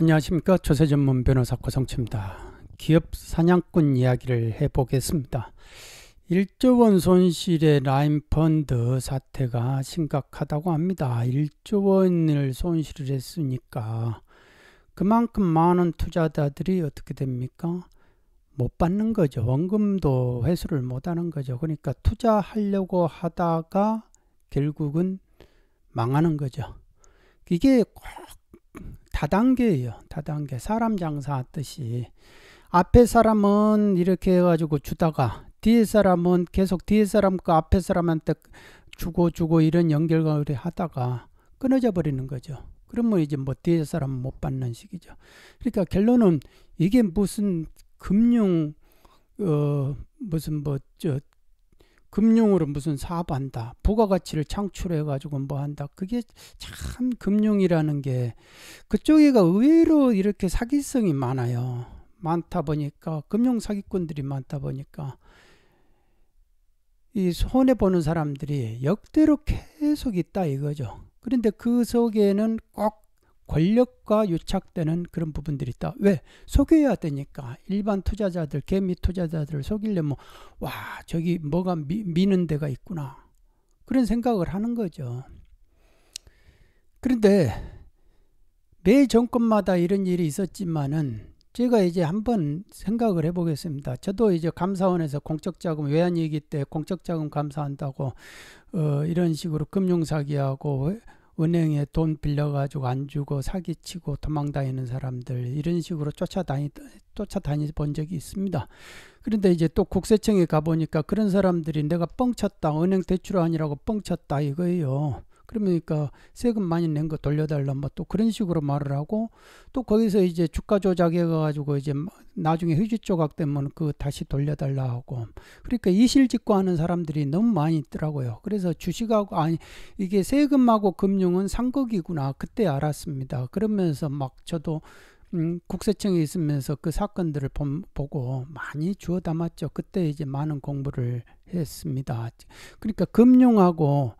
안녕하십니까 조세 전문 변호사 고성치입니다. 기업 사냥꾼 이야기를 해보겠습니다. 1조 원 손실의 라인펀드 사태가 심각하다고 합니다. 1조 원을 손실을 했으니까 그만큼 많은 투자자들이 어떻게 됩니까? 못 받는 거죠. 원금도 회수를 못 하는 거죠. 그러니까 투자하려고 하다가 결국은 망하는 거죠. 이게 꼭 다단계예요. 다단계. 사람 장사하듯이 앞에 사람은 이렇게 해가지고 주다가 뒤에 사람은 계속 뒤에 사람 과 앞에 사람한테 주고 주고 이런 연결을 하다가 끊어져 버리는 거죠. 그러면 이제 뭐 뒤에 사람 못 받는 식이죠. 그러니까 결론은 이게 무슨 금융 어 무슨 뭐저 금융으로 무슨 사업한다. 부가가치를 창출해가지고 뭐 한다. 그게 참 금융이라는 게 그쪽에가 의외로 이렇게 사기성이 많아요. 많다 보니까 금융 사기꾼들이 많다 보니까 이 손해 보는 사람들이 역대로 계속 있다 이거죠. 그런데 그 속에는 꼭 권력과 유착되는 그런 부분들이 있다. 왜? 속여야 되니까. 일반 투자자들, 개미 투자자들을 속이려면 와 저기 뭐가 미, 미는 데가 있구나. 그런 생각을 하는 거죠. 그런데 매 정권마다 이런 일이 있었지만은 제가 이제 한번 생각을 해보겠습니다. 저도 이제 감사원에서 공적자금 외환위기 때 공적자금 감사한다고 어, 이런 식으로 금융사기하고 은행에 돈 빌려가지고 안 주고 사기치고 도망다니는 사람들 이런 식으로 쫓아다니 쫓아다니 본 적이 있습니다. 그런데 이제 또 국세청에 가보니까 그런 사람들이 내가 뻥쳤다 은행 대출아니라고 뻥쳤다 이거예요. 그러니까 세금 많이 낸 거 돌려달라 뭐또 그런 식으로 말을 하고 또 거기서 이제 주가 조작해 가지고 이제 뭐 나중에 휴지 조각 되면 그 다시 돌려달라 하고 그러니까 이실직고하는 사람들이 너무 많이 있더라고요. 그래서 주식하고 아니 이게 세금하고 금융은 상극이구나 그때 알았습니다. 그러면서 막 저도 음, 국세청에 있으면서 그 사건들을 봄, 보고 많이 주워 담았죠. 그때 이제 많은 공부를 했습니다. 그러니까 금융하고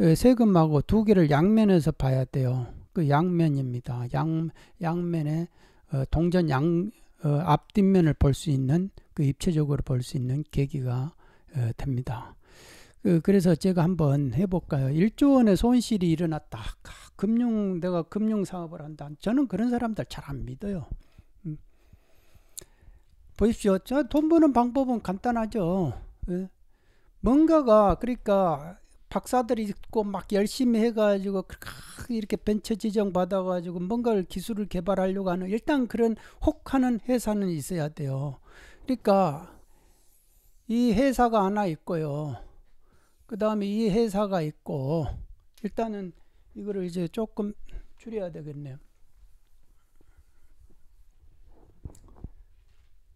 예, 세금하고 두 개를 양면에서 봐야 돼요. 그 양면입니다. 양 양면에 어, 동전 양 어, 앞뒷면을 볼 수 있는 그 입체적으로 볼 수 있는 계기가 어, 됩니다. 그, 그래서 제가 한번 해볼까요? 1조 원의 손실이 일어났다. 금융 내가 금융 사업을 한다. 저는 그런 사람들 잘 안 믿어요. 음. 보십시오. 저돈 버는 방법은 간단하죠. 예. 뭔가가 그러니까 박사들이 있고 막 열심히 해가지고 이렇게 벤처 지정 받아가지고 뭔가를 기술을 개발하려고 하는 일단 그런 혹하는 회사는 있어야 돼요. 그러니까 이 회사가 하나 있고요. 그 다음에 이 회사가 있고 일단은 이거를 이제 조금 줄여야 되겠네요.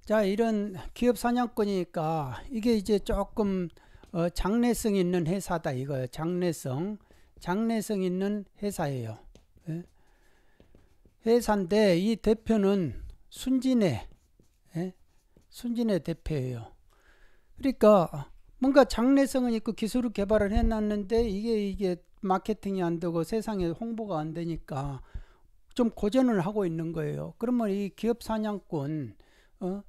자 이런 기업 사냥꾼이니까 이게 이제 조금 어, 장래성 있는 회사다 이거예요. 장래성 장래성 있는 회사예요. 예? 회사인데 이 대표는 순진해 예? 순진해 대표예요. 그러니까 뭔가 장래성은 있고 기술을 개발을 해놨는데 이게 이게 마케팅이 안 되고 세상에 홍보가 안 되니까 좀 고전을 하고 있는 거예요. 그러면 이 기업 사냥꾼 어?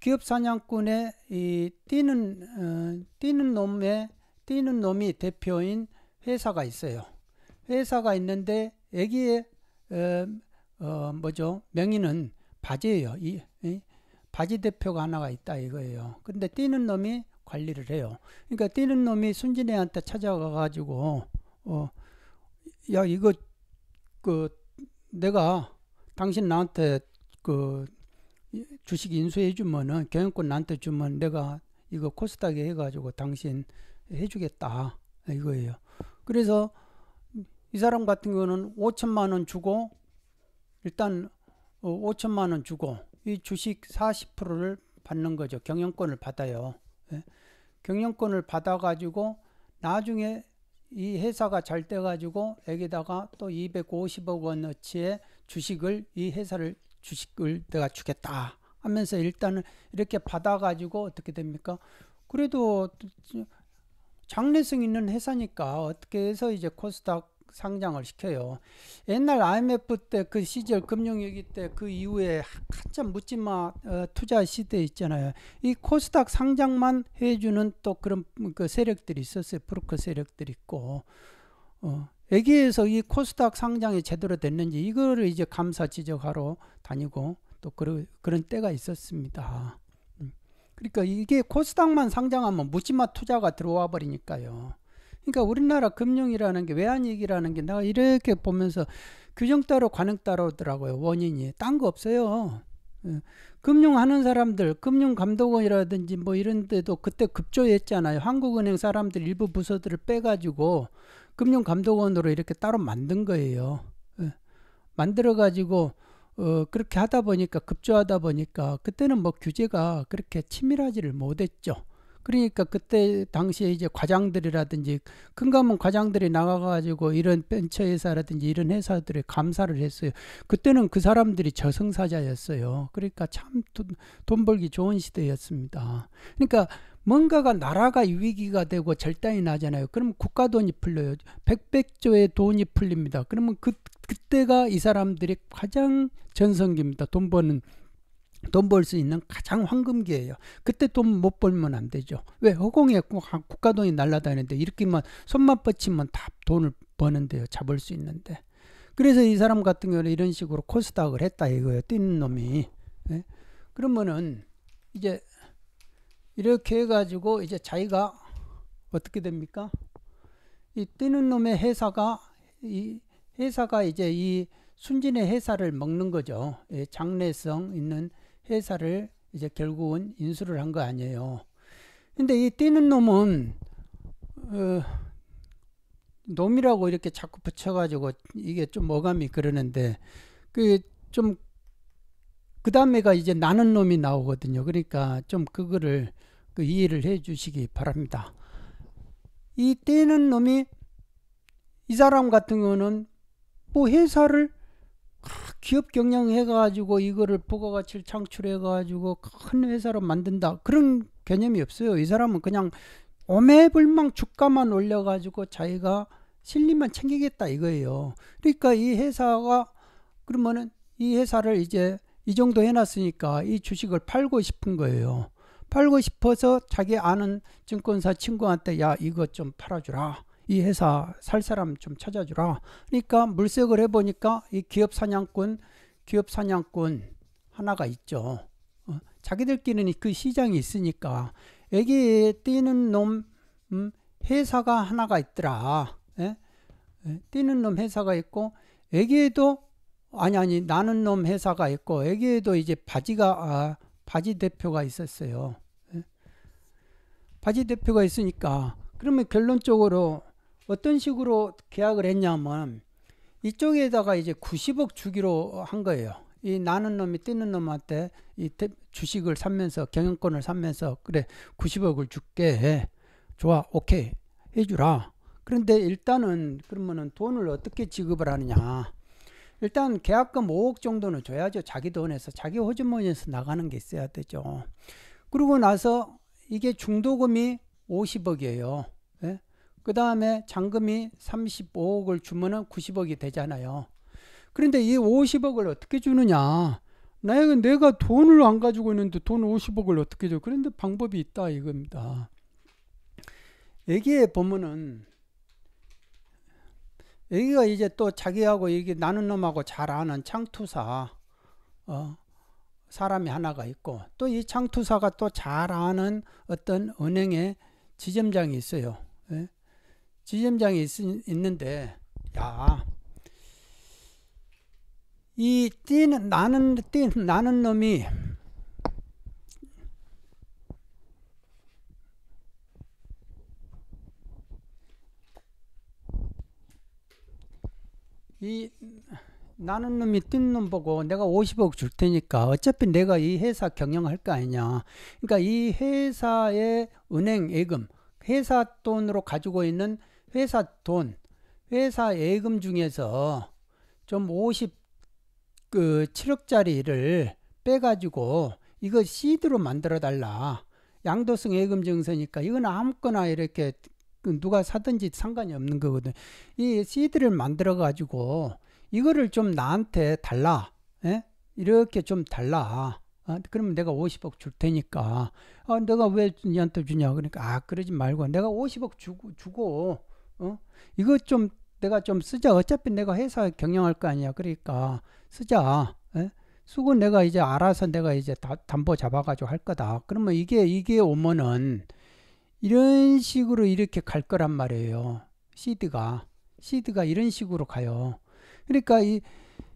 기업 사냥꾼의 이 뛰는 어, 뛰는 놈의 뛰는 놈이 대표인 회사가 있어요. 회사가 있는데 애기의 어, 어, 뭐죠 명의는 바지예요. 이, 이 바지 대표가 하나가 있다 이거예요. 근데 뛰는 놈이 관리를 해요. 그러니까 뛰는 놈이 순진애한테 찾아가 가지고 어, 야 이거 그 내가 당신 나한테 그 주식 인수해 주면은 경영권 나한테 주면 내가 이거 코스닥에 해가지고 당신 해주겠다 이거예요. 그래서 이 사람 같은 경우는 5천만 원 주고 일단 5천만 어, 원 주고 이 주식 40%를 받는 거죠. 경영권을 받아요. 예. 경영권을 받아가지고 나중에 이 회사가 잘 돼가지고 여기다가 또 250억 원어치의 주식을 이 회사를 주식을 내가 주겠다 하면서 일단은 이렇게 받아가지고 어떻게 됩니까? 그래도 장래성 있는 회사니까 어떻게 해서 이제 코스닥 상장을 시켜요. 옛날 IMF 때 그 시절 금융위기 때 그 이후에 한참 묻지마 어, 투자 시대 있잖아요. 이 코스닥 상장만 해주는 또 그런 그 세력들이 있었어요. 브로커 세력들이 있고. 어, 여기에서 이 코스닥 상장이 제대로 됐는지 이거를 이제 감사 지적하러 다니고 또 그런 그런 때가 있었습니다. 음. 그러니까 이게 코스닥만 상장하면 무지마 투자가 들어와 버리니까요. 그러니까 우리나라 금융이라는 게외환얘기라는게 내가 이렇게 보면서 규정 따로 관행 따로더라고요. 원인이 딴 거 없어요. 예. 금융하는 사람들, 금융감독원이라든지 뭐 이런 데도 그때 급조했잖아요. 한국은행 사람들 일부 부서들을 빼가지고 금융감독원으로 이렇게 따로 만든 거예요. 예. 만들어 가지고 어, 그렇게 하다 보니까 급조하다 보니까 그때는 뭐 규제가 그렇게 치밀하지를 못했죠. 그러니까 그때 당시에 이제 과장들이라든지 금감원 과장들이 나가가지고 이런 벤처 회사라든지 이런 회사들의 감사를 했어요. 그때는 그 사람들이 저승사자였어요. 그러니까 참 돈 벌기 좋은 시대였습니다. 그러니까 뭔가가 나라가 위기가 되고 절단이 나잖아요. 그러면 국가 돈이 풀려요. 백백조의 돈이 풀립니다. 그러면 그 그때가 이 사람들이 가장 전성기입니다. 돈 버는 돈 벌 수 있는 가장 황금기예요. 그때 돈 못 벌면 안 되죠. 왜 허공에 국가 돈이 날아다니는데 이렇게만 손만 뻗치면 다 돈을 버는데요. 잡을 수 있는데. 그래서 이 사람 같은 경우는 이런 식으로 코스닥을 했다 이거예요. 뛰는 놈이. 예? 그러면은 이제 이렇게 해가지고 이제 자기가 어떻게 됩니까? 이 뜨는 놈의 회사가 이 회사가 이제 이 순진의 회사를 먹는 거죠. 예, 장래성 있는 회사를 이제 결국은 인수를 한 거 아니에요. 근데 이 뛰는 놈은 어, 놈이라고 이렇게 자꾸 붙여가지고 이게 좀 어감이 그러는데 그좀 그 다음에가 이제 나는 놈이 나오거든요. 그러니까 좀 그거를 그 이해를 해 주시기 바랍니다. 이 떼는 놈이 이 사람 같은 거는 뭐 회사를 기업 경영해 가지고 이거를 부가가치를 창출해 가지고 큰 회사로 만든다 그런 개념이 없어요. 이 사람은 그냥 오매불망 주가만 올려 가지고 자기가 실리만 챙기겠다 이거예요. 그러니까 이 회사가 그러면은 이 회사를 이제 이 정도 해놨으니까 이 주식을 팔고 싶은 거예요. 팔고 싶어서 자기 아는 증권사 친구한테 야 이것 좀 팔아주라. 이 회사 살 사람 좀 찾아주라. 그러니까 물색을 해보니까 이 기업 사냥꾼, 기업 사냥꾼 하나가 있죠. 어, 자기들끼리는 그 시장이 있으니까 애기 뛰는 놈 음, 회사가 하나가 있더라. 예? 예, 뛰는 놈 회사가 있고 애기에도 아니 아니 나는 놈 회사가 있고 여기에도 이제 바지가 아, 바지 대표가 있었어요. 예? 바지 대표가 있으니까 그러면 결론적으로 어떤 식으로 계약을 했냐면 이쪽에다가 이제 90억 주기로 한 거예요. 이 나는 놈이 뛰는 놈한테 이 주식을 사면서 경영권을 사면서 그래 90억을 줄게 해. 좋아 오케이 해주라 그런데 일단은 그러면은 돈을 어떻게 지급을 하느냐 일단 계약금 5억 정도는 줘야죠. 자기 돈에서 자기 호주머니에서 나가는 게 있어야 되죠. 그러고 나서 이게 중도금이 50억이에요. 예? 그 다음에 잔금이 35억을 주면은 90억이 되잖아요. 그런데 이 50억을 어떻게 주느냐? 나에 내가 돈을 안 가지고 있는데 돈 50억을 어떻게 줘? 그런데 방법이 있다 이겁니다. 여기에 보면은 여기가 이제 또 자기하고 여기 나는 놈하고 잘 아는 창투사 어, 사람이 하나가 있고 또 이 창투사가 또 잘 아는 어떤 은행의 지점장이 있어요. 예? 지점장이 있, 있는데 야. 이띠는 나는 뛰 나는 놈이 이 나는 놈이 뛴놈 보고 내가 50억 줄 테니까 어차피 내가 이 회사 경영할 거 아니냐. 그러니까 이 회사의 은행 예금, 회사 돈으로 가지고 있는 회사 돈, 회사 예금 중에서 좀 50, 그 7억짜리를 빼가지고 이거 시드로 만들어 달라. 양도성 예금 증서니까 이건 아무거나 이렇게 그 누가 사든지 상관이 없는 거거든. 이시 d 를 만들어 가지고 이거를 좀 나한테 달라. 에? 예? 이렇게 좀 달라. 아, 그러면 내가 50억 줄 테니까. 아, 어, 내가 왜 니한테 주냐? 그러니까 아, 그러지 말고 내가 50억 주고 주고 어? 이거 좀 내가 좀 쓰자. 어차피 내가 회사 경영할 거 아니야. 그러니까 쓰자. 에? 예? 쓰고 내가 이제 알아서 내가 이제 다, 담보 잡아가지고 할 거다. 그러면 이게 이게 오면은 이런 식으로 이렇게 갈 거란 말이에요. 시드가. 시드가 이런 식으로 가요. 그러니까 이,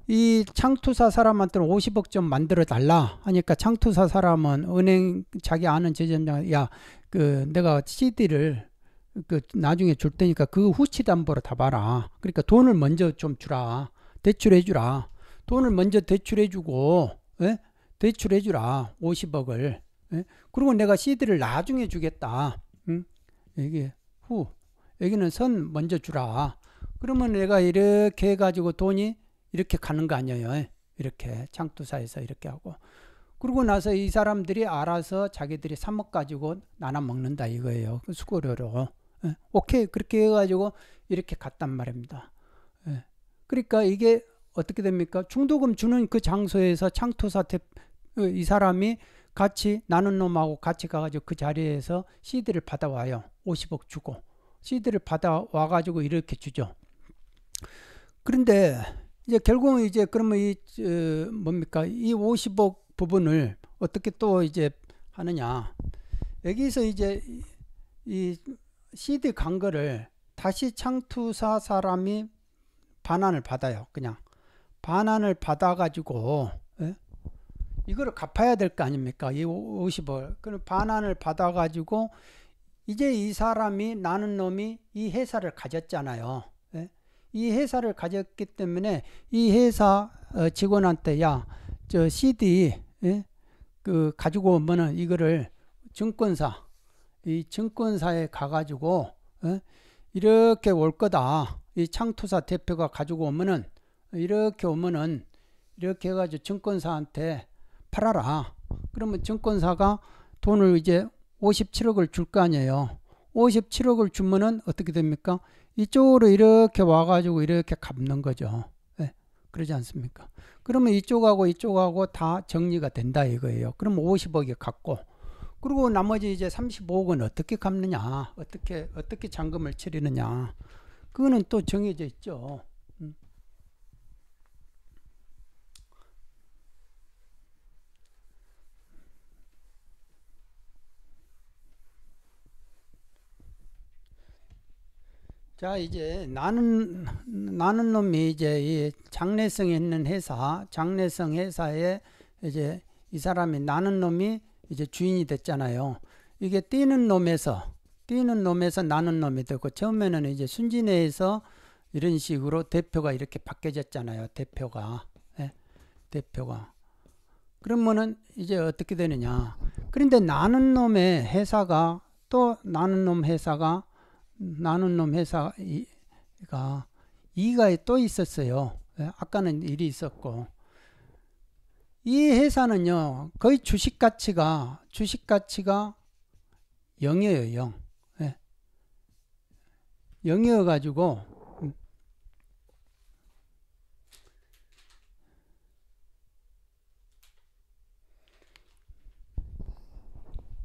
이 창투사 사람한테는 50억 좀 만들어 달라 하니까 창투사 사람은 은행 자기 아는 재점장 야그 내가 CD를 그 나중에 줄 테니까 그 후치 담보로 다 봐라. 그러니까 돈을 먼저 좀 주라. 대출해 주라. 돈을 먼저 대출해 주고 예? 대출해 주라. 50억을. 예? 그리고 내가 CD를 나중에 주겠다. 응? 애기 후여기는선 먼저 주라. 그러면 내가 이렇게 해가지고 돈이 이렇게 가는 거 아니에요. 이렇게 창투사에서 이렇게 하고 그러고 나서 이 사람들이 알아서 자기들이 사먹 가지고 나눠 먹는다 이거예요. 그 수고료로. 예, 오케이 그렇게 해가지고 이렇게 갔단 말입니다. 예, 그러니까 이게 어떻게 됩니까? 중도금 주는 그 장소에서 창투사태이 어, 사람이 같이 나는 놈하고 같이 가가지고 그 자리에서 시 d 를 받아와요. 50억 주고 시 d 를 받아와가지고 이렇게 주죠. 그런데 이제 결국은 이제 그러면 이 어, 뭡니까 이 50억 부분을 어떻게 또 이제 하느냐 여기서 이제 이시 d 광고를 다시 창투사 사람이 반환을 받아요. 그냥 반환을 받아가지고 이거를 갚아야 될 거 아닙니까? 이 50을. 그럼 반환을 받아가지고 이제 이 사람이 나는 놈이 이 회사를 가졌잖아요. 예? 이 회사를 가졌기 때문에 이 회사 어, 직원한테 야 저 CD 예? 그 가지고 오면은 이거를 증권사 이 증권사에 가가지고 예? 이렇게 올 거다. 이 창투사 대표가 가지고 오면은 이렇게 오면은 이렇게 해가지고 증권사한테 팔아라. 그러면 증권사가 돈을 이제 57억을 줄 거 아니에요. 57억을 주면은 어떻게 됩니까? 이쪽으로 이렇게 와가지고 이렇게 갚는 거죠. 네, 그러지 않습니까? 그러면 이쪽하고 이쪽하고 다 정리가 된다 이거예요. 그러면 50억이 갚고 그리고 나머지 이제 35억은 어떻게 갚느냐, 어떻게 어떻게 잔금을 치르느냐, 그거는 또 정해져 있죠. 자 이제 나는 나는 놈이 이제 이 장래성 있는 회사 장래성 회사에 이제 이 사람이 나는 놈이 이제 주인이 됐잖아요. 이게 뛰는 놈에서 뛰는 놈에서 나는 놈이 되고 처음에는 이제 순진해에서 이런 식으로 대표가 이렇게 바뀌어졌잖아요. 대표가 네? 대표가 그러면은 이제 어떻게 되느냐? 그런데 나는 놈의 회사가 또 나는 놈 회사가 나눈 놈 회사가 이가에또 있었어요. 예, 아까는 일이 있었고. 이 회사는요, 거의 주식 가치가, 주식 가치가 0이에요, 0. 예. 0이어가지고, 음.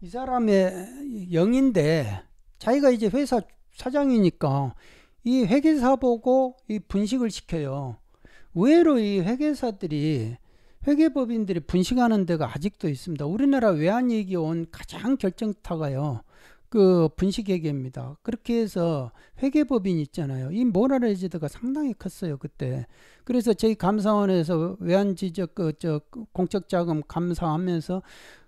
이 사람의 영인데 자기가 이제 회사 사장이니까 이 회계사 보고 이 분식을 시켜요. 의외로 이 회계사들이 회계법인들이 분식하는 데가 아직도 있습니다. 우리나라 외환위기 온 가장 결정타가요. 그 분식회계입니다. 그렇게 해서 회계법인 있잖아요. 이 모랄레지드가 상당히 컸어요 그때. 그래서 저희 감사원에서 외환지적 그 저 공적자금 감사하면서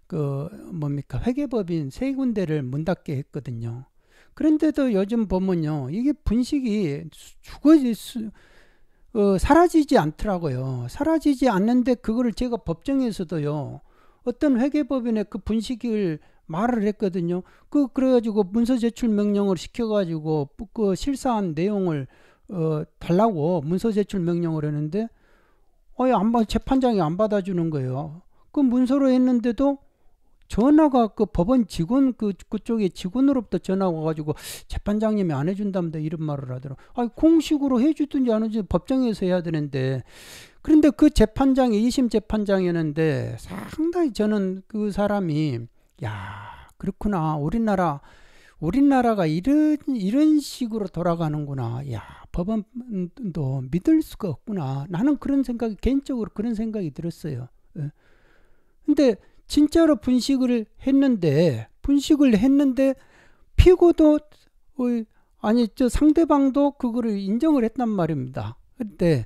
그 뭡니까 회계법인 세 군데를 문 닫게 했거든요. 그런데도 요즘 보면요. 이게 분식이 죽어질 수, 어, 사라지지 않더라고요. 사라지지 않는데 그거를 제가 법정에서도요. 어떤 회계법인의 그 분식을 말을 했거든요. 그 그래가지고 문서 제출 명령을 시켜가지고 그 실사한 내용을 어, 달라고 문서 제출 명령을 했는데 어이 안 봐, 재판장이 안 받아주는 거예요. 그 문서로 했는데도 전화가 그 법원 직원 그 그쪽에 직원으로부터 전화가 와가지고 재판장님이 안 해준다면서 이런 말을 하더라. 아 공식으로 해주든지 안 해주든지 법정에서 해야 되는데 그런데 그 재판장이 2심 재판장이었는데 상당히 저는 그 사람이 야 그렇구나 우리나라 우리나라가 이런 이런 식으로 돌아가는구나. 야 법원도 믿을 수가 없구나. 나는 그런 생각이 개인적으로 그런 생각이 들었어요. 예. 근데 진짜로 분식을 했는데 분식을 했는데 피고도 아니 저 상대방도 그거를 인정을 했단 말입니다. 그때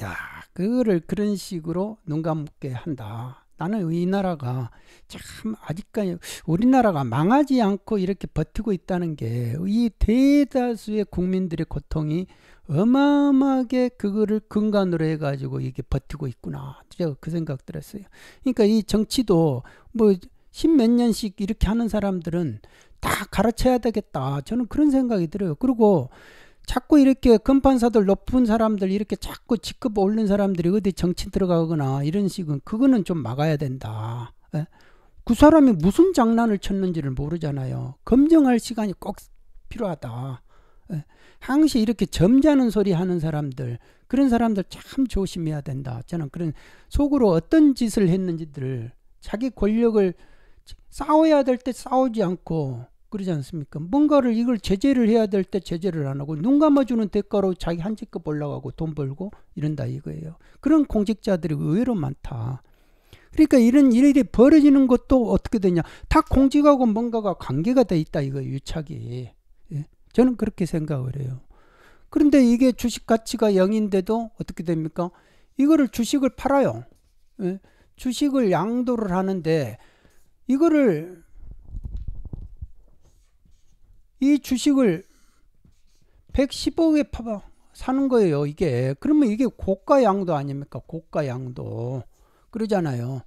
야 그거를 그런 식으로 눈 감게 한다. 나는 이 나라가 참 아직까지 우리나라가 망하지 않고 이렇게 버티고 있다는 게 이 대다수의 국민들의 고통이 어마어마하게 그거를 근간으로 해가지고 이게 버티고 있구나. 제가 그 생각 들었어요. 그러니까 이 정치도 뭐 십몇 년씩 이렇게 하는 사람들은 다 가르쳐야 되겠다. 저는 그런 생각이 들어요. 그리고 자꾸 이렇게 금판사들 높은 사람들 이렇게 자꾸 직급 올린 사람들이 어디 정치 들어가거나 이런 식은 그거는 좀 막아야 된다. 예? 그 사람이 무슨 장난을 쳤는지를 모르잖아요. 검증할 시간이 꼭 필요하다. 예? 항시 이렇게 점잖은 소리 하는 사람들 그런 사람들 참 조심해야 된다. 저는 그런 속으로 어떤 짓을 했는지들 자기 권력을 싸워야 될 때 싸우지 않고 그러지 않습니까? 뭔가를 이걸 제재를 해야 될 때 제재를 안 하고 눈 감아주는 대가로 자기 한 직급 올라가고 돈 벌고 이런다 이거예요. 그런 공직자들이 의외로 많다. 그러니까 이런 일이 벌어지는 것도 어떻게 되냐. 다 공직하고 뭔가가 관계가 돼 있다 이거 유착이. 예? 저는 그렇게 생각을 해요. 그런데 이게 주식 가치가 0인데도 어떻게 됩니까? 이거를 주식을 팔아요. 예? 주식을 양도를 하는데 이거를 이 주식을 110억에 파 사는 거예요. 이게 그러면 이게 고가 양도 아닙니까? 고가 양도 그러잖아요.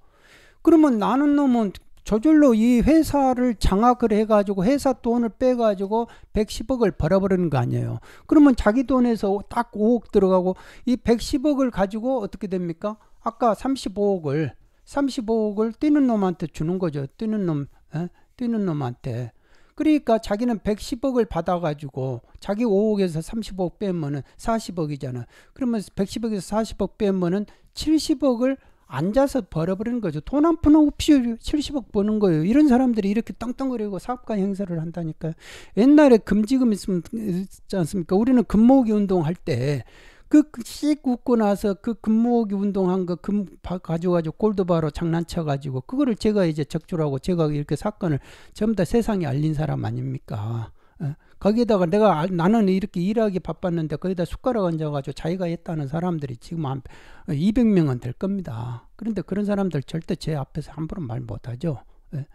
그러면 나는 놈은 저절로 이 회사를 장악을 해가지고 회사 돈을 빼가지고 110억을 벌어버리는 거 아니에요. 그러면 자기 돈에서 딱 5억 들어가고 이 110억을 가지고 어떻게 됩니까? 아까 35억을 35억을 뛰는 놈한테 주는 거죠. 뛰는 놈, 에? 뛰는 놈한테. 그러니까 자기는 110억을 받아가지고 자기 5억에서 30억 빼면은 40억이잖아. 그러면 110억에서 40억 빼면은 70억을 앉아서 벌어버리는 거죠. 돈 한푼 하고 피 없이 70억 버는 거예요. 이런 사람들이 이렇게 떵떵거리고 사업가 행사를 한다니까 옛날에 금지금 있으면, 있지 않습니까? 우리는 금모기 운동할 때, 그 씩 웃고 나서 그 금모으기 운동한 거 금 가져가지고 골드바로 장난쳐가지고 그거를 제가 이제 적조라고 제가 이렇게 사건을 전부 다 세상에 알린 사람 아닙니까? 어. 거기다가 내가 아, 나는 이렇게 일하기 바빴는데 거기다 숟가락 얹어가지고 자기가 했다는 사람들이 지금 한 200명은 될 겁니다. 그런데 그런 사람들 절대 제 앞에서 함부로 말 못하죠. 예.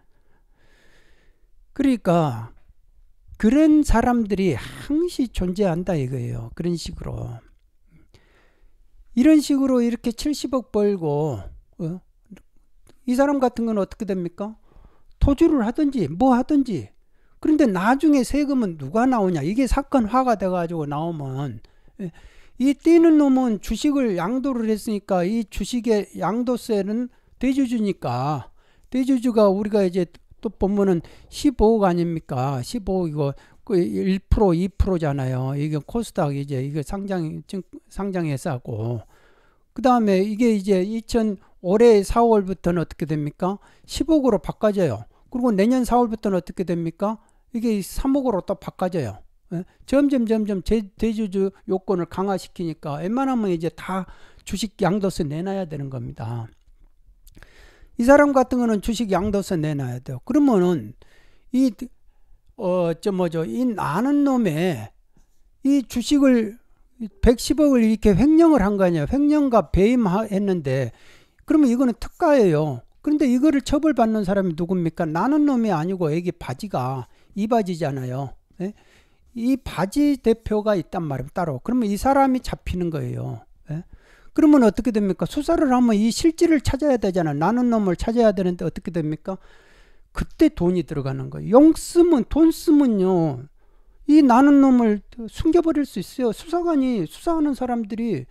그러니까 그런 사람들이 항시 존재한다 이거예요. 그런 식으로. 이런 식으로 이렇게 70억 벌고 어? 이 사람 같은 건 어떻게 됩니까? 토주를 하든지 뭐 하든지 그런데 나중에 세금은 누가 나오냐? 이게 사건화가 돼가지고 나오면 예. 이 뛰는 놈은 주식을 양도를 했으니까 이 주식의 양도세는 대주주니까 대주주가 우리가 이제 또 보면은 15억 아닙니까? 15억 이거 고1% 그 2%잖아요. 이게 코스닥 이제 이게 상장 상장했었고 그 다음에 이게 이제 2000 올해 4월부터는 어떻게 됩니까? 10억으로 바꿔져요. 그리고 내년 4월부터는 어떻게 됩니까? 이게 3억으로 또 바꿔져요. 예? 점점 점점 대주주 요건을 강화시키니까 웬만하면 이제 다 주식 양도세 내놔야 되는 겁니다. 이 사람 같은 거는 주식 양도세 내놔야 돼요. 그러면은 이어저 뭐죠 이 나는 놈의 이 주식을 110억을 이렇게 횡령을 한 거 아니야. 횡령과 배임했는데 그러면 이거는 특가예요. 그런데 이거를 처벌받는 사람이 누굽니까? 나는 놈이 아니고 여기 바지가 이 바지잖아요. 예? 이 바지 대표가 있단 말이에요. 따로. 그러면 이 사람이 잡히는 거예요. 예? 그러면 어떻게 됩니까? 수사를 하면 이 실질을 찾아야 되잖아요. 나는 놈을 찾아야 되는데 어떻게 됩니까? 그때 돈이 들어가는 거예요. 용 쓰면 돈 쓰면요. 이 나는 놈을 숨겨버릴 수 있어요. 수사관이 수사하는 사람들이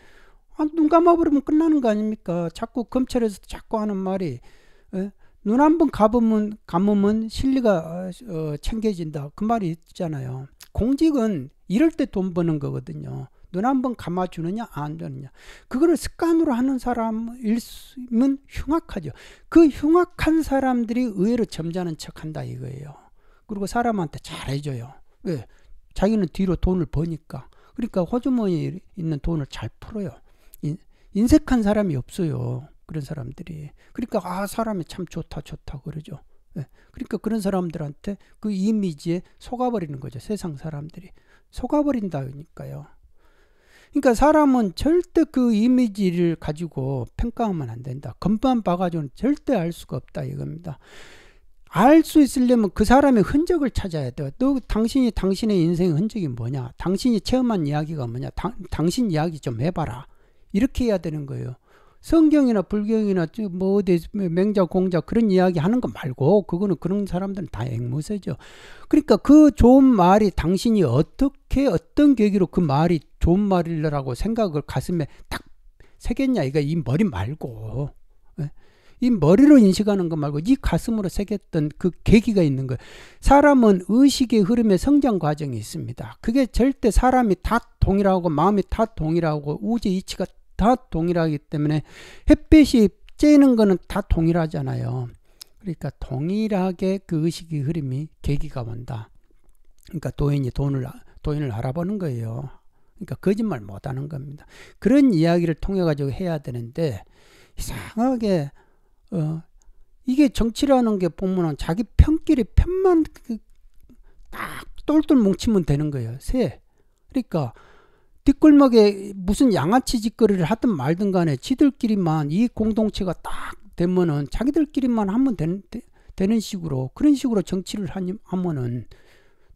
아, 눈 감아버리면 끝나는 거 아닙니까? 자꾸 검찰에서 자꾸 하는 말이 예? 눈한 번 가보면 감으면 실리가 어, 어, 챙겨진다 그 말이 있잖아요. 공직은 이럴 때 돈 버는 거거든요. 눈 한 번 감아주느냐 안 주느냐 그거를 습관으로 하는 사람일면 흉악하죠. 그 흉악한 사람들이 의외로 점잖은 척한다 이거예요. 그리고 사람한테 잘해줘요. 왜? 예. 자기는 뒤로 돈을 버니까. 그러니까 호주머니에 있는 돈을 잘 풀어요. 인색한 사람이 없어요. 그런 사람들이 그러니까 아 사람이 참 좋다 좋다 그러죠. 예. 그러니까 그런 사람들한테 그 이미지에 속아버리는 거죠. 세상 사람들이 속아버린다니까요. 그러니까 사람은 절대 그 이미지를 가지고 평가하면 안 된다. 금방 봐가지고는 절대 알 수가 없다 이겁니다. 알 수 있으려면 그 사람의 흔적을 찾아야 돼요. 또 당신이 당신의 인생의 흔적이 뭐냐? 당신이 체험한 이야기가 뭐냐? 당, 당신 이야기 좀 해봐라. 이렇게 해야 되는 거예요. 성경이나 불경이나 뭐 어디 맹자공자 그런 이야기 하는 거 말고 그거는 그런 사람들은 다 앵무새죠. 그러니까 그 좋은 말이 당신이 어떻게 어떤 계기로 그 말이 좋은 말이라고 생각을 가슴에 딱 새겼냐 이거 이 머리 말고 예. 이 머리로 인식하는 거 말고 이 가슴으로 새겼던 그 계기가 있는 거예요. 사람은 의식의 흐름에 성장 과정이 있습니다. 그게 절대 사람이 다 동일하고 마음이 다 동일하고 우주 이치가 다 동일하기 때문에 햇빛이 쬐는 거는 다 동일하잖아요. 그러니까 동일하게 그 의식의 흐름이 계기가 온다. 그러니까 도인이 돈을 도인을 알아보는 거예요. 그러니까 거짓말 못 하는 겁니다. 그런 이야기를 통해 가지고 해야 되는데 이상하게 어 이게 정치라는 게 보면은 자기 편끼리 편만 그, 딱 똘똘 뭉치면 되는 거예요. 세. 그러니까 뒷골목에 무슨 양아치 짓거리를 하든 말든 간에 지들끼리만 이 공동체가 딱 되면은 자기들끼리만 하면 되는, 되는 식으로 그런 식으로 정치를 하면은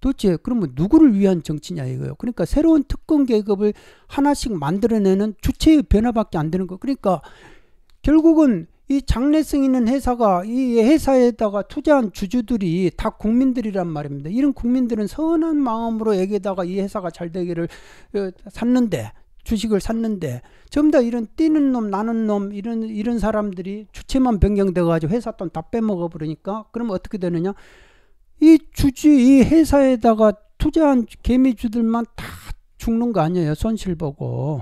도대체 그러면 누구를 위한 정치냐 이거예요. 그러니까 새로운 특권 계급을 하나씩 만들어내는 주체의 변화밖에 안 되는 거. 그러니까 결국은 이 장래성 있는 회사가 이 회사에다가 투자한 주주들이 다 국민들이란 말입니다. 이런 국민들은 선한 마음으로 여기다가 에이 회사가 잘 되기를 어, 샀는데 주식을 샀는데 전부 다 이런 뛰는 놈 나는 놈 이런 이런 사람들이 주체만 변경돼 가지고 회사 돈 다 빼먹어 버리니까 그러면 어떻게 되느냐 이 주주 이 회사에다가 투자한 개미주들만 다 죽는 거 아니에요 손실 보고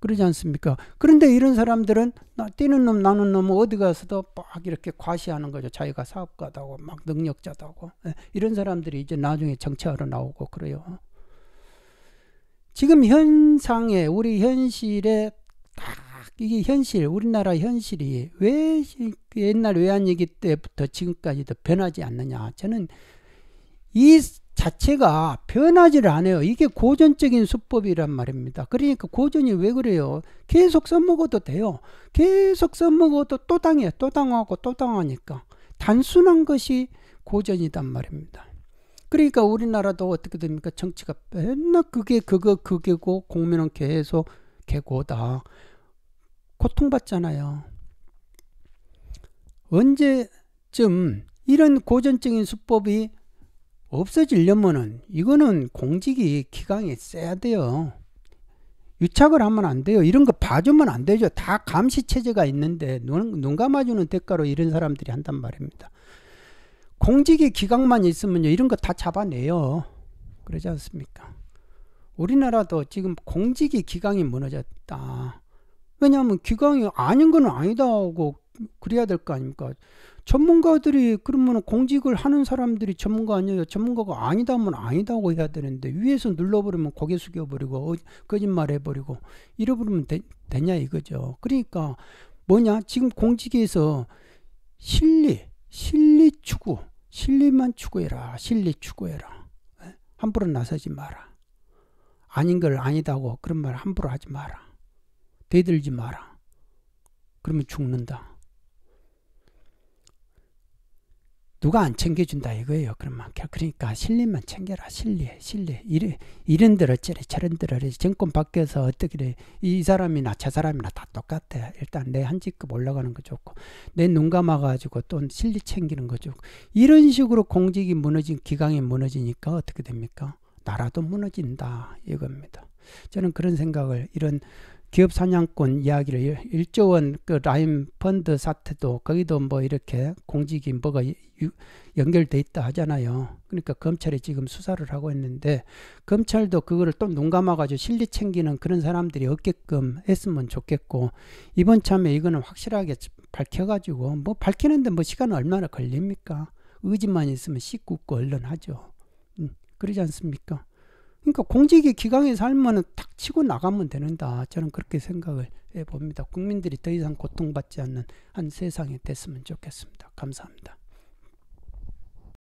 그러지 않습니까? 그런데 이런 사람들은 나 뛰는 놈 나는 놈 어디 가서도 막 이렇게 과시하는 거죠. 자기가 사업가다고 막 능력자다고 예, 이런 사람들이 이제 나중에 정치하러 나오고 그래요. 지금 현상에 우리 현실에 딱 이게 현실 우리나라 현실이 왜 옛날 외환위기 때부터 지금까지도 변하지 않느냐 저는 이 자체가 변하지를 않아요. 이게 고전적인 수법이란 말입니다. 그러니까 고전이 왜 그래요? 계속 써먹어도 돼요. 계속 써먹어도 또 당해요. 또 당하고 또 당하니까. 단순한 것이 고전이란 말입니다. 그러니까 우리나라도 어떻게 됩니까? 정치가 맨날 그게 그거 그게고 공민은 계속 개고다. 고통받잖아요. 언제쯤 이런 고전적인 수법이 없어지려면은 이거는 공직이 기강이 세야 돼요. 유착을 하면 안 돼요. 이런 거 봐주면 안 되죠. 다 감시 체제가 있는데 눈, 눈 감아주는 대가로 이런 사람들이 한단 말입니다. 공직이 기강만 있으면요. 이런 거 다 잡아내요. 그러지 않습니까? 우리나라도 지금 공직이 기강이 무너졌다. 왜냐하면 기강이 아닌 건 아니다 하고 그래야 될 거 아닙니까? 전문가들이 그러면 공직을 하는 사람들이 전문가 아니에요. 전문가가 아니다면 아니다고 해야 되는데 위에서 눌러버리면 고개 숙여버리고 어, 거짓말 해버리고 잃어버리면 되, 되냐 이거죠. 그러니까 뭐냐 지금 공직에서 실리 실리 추구 실리만 추구해라 실리 추구해라 예? 함부로 나서지 마라 아닌 걸 아니다고 그런 말 함부로 하지 마라 대들지 마라 그러면 죽는다. 누가 안 챙겨준다 이거예요. 그러면 그러니까 실리만 챙겨라. 실리, 실리. 이래, 이런 들어쩌래 저런 들어래 정권 바뀌어서 어떻게 이 사람이나 저 사람이나 다 똑같아. 일단 내한 직급 올라가는 거 좋고 내 눈 감아가지고 또 실리 챙기는 거 좋고 이런 식으로 공직이 무너진 기강이 무너지니까 어떻게 됩니까? 나라도 무너진다 이겁니다. 저는 그런 생각을 이런 기업 사냥꾼 이야기를 일조 원그 라임 펀드 사태도 거기도 뭐 이렇게 공직이 뭐가 연결돼 있다 하잖아요. 그러니까 검찰이 지금 수사를 하고 있는데 검찰도 그거를 또 눈 감아가지고 실리 챙기는 그런 사람들이 없게끔 했으면 좋겠고 이번 참에 이거는 확실하게 밝혀가지고 뭐 밝히는데 뭐 시간은 얼마나 걸립니까? 의지만 있으면 씻고 얼른 하죠 음, 그러지 않습니까? 그러니까 공직이 기강에 살면탁 치고 나가면 되는다. 저는 그렇게 생각을 해봅니다. 국민들이 더 이상 고통받지 않는 한 세상이 됐으면 좋겠습니다. 감사합니다.